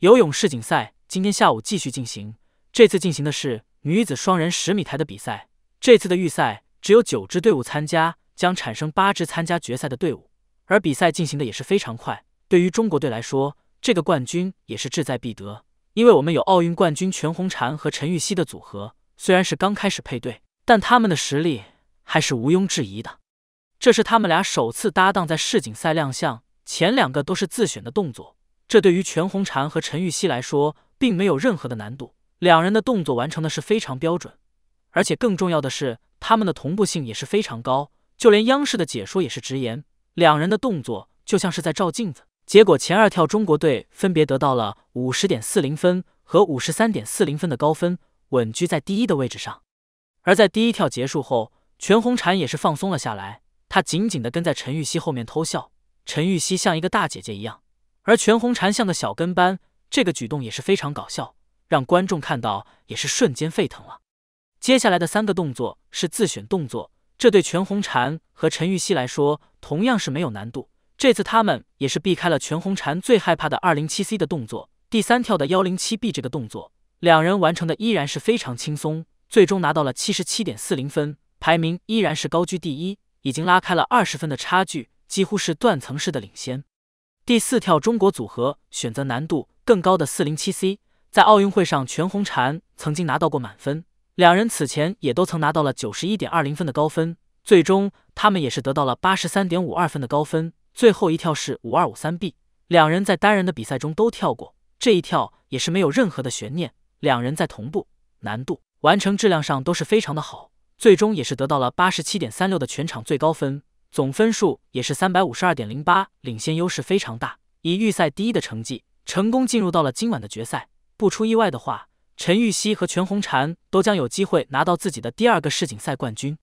游泳世锦赛今天下午继续进行，这次进行的是女子双人十米台的比赛。这次的预赛只有九支队伍参加，将产生八支参加决赛的队伍。而比赛进行的也是非常快，对于中国队来说，这个冠军也是志在必得。因为我们有奥运冠军全红婵和陈芋汐的组合，虽然是刚开始配对，但他们的实力还是毋庸置疑的。这是他们俩首次搭档在世锦赛亮相，前两个都是自选的动作。这对于全红婵和陈芋汐来说，并没有任何的难度，两人的动作完成的是非常标准，而且更重要的是，他们的同步性也是非常高。就连央视的解说也是直言，两人的动作就像是在照镜子。结果前二跳，中国队分别得到了五十点四零分和五十三点四零分的高分，稳居在第一的位置上。而在第一跳结束后，全红婵也是放松了下来，她紧紧的跟在陈芋汐后面偷笑。陈芋汐像一个大姐姐一样。而全红婵像个小跟班，这个举动也是非常搞笑，让观众看到也是瞬间沸腾了。接下来的三个动作是自选动作，这对全红婵和陈芋汐来说同样是没有难度。这次他们也是避开了全红婵最害怕的二零七 C 的动作，第三跳的幺零七 B 这个动作，两人完成的依然是非常轻松，最终拿到了七十七点四零分，排名依然是高居第一，已经拉开了二十分的差距，几乎是断层式的领先。第四跳，中国组合选择难度更高的四零七 C，在奥运会上全红婵曾经拿到过满分，两人此前也都曾拿到了九十一点二零分的高分，最终他们也是得到了八十三点五二分的高分。最后一跳是五二五三 B，两人在单人的比赛中都跳过，这一跳也是没有任何的悬念，两人在同步难度、完成质量上都是非常的好，最终也是得到了八十七点三六的全场最高分。总分数也是三百五十二点零八，领先优势非常大，以预赛第一的成绩成功进入到了今晚的决赛。不出意外的话，陈芋汐和全红婵都将有机会拿到自己的第二个世锦赛冠军。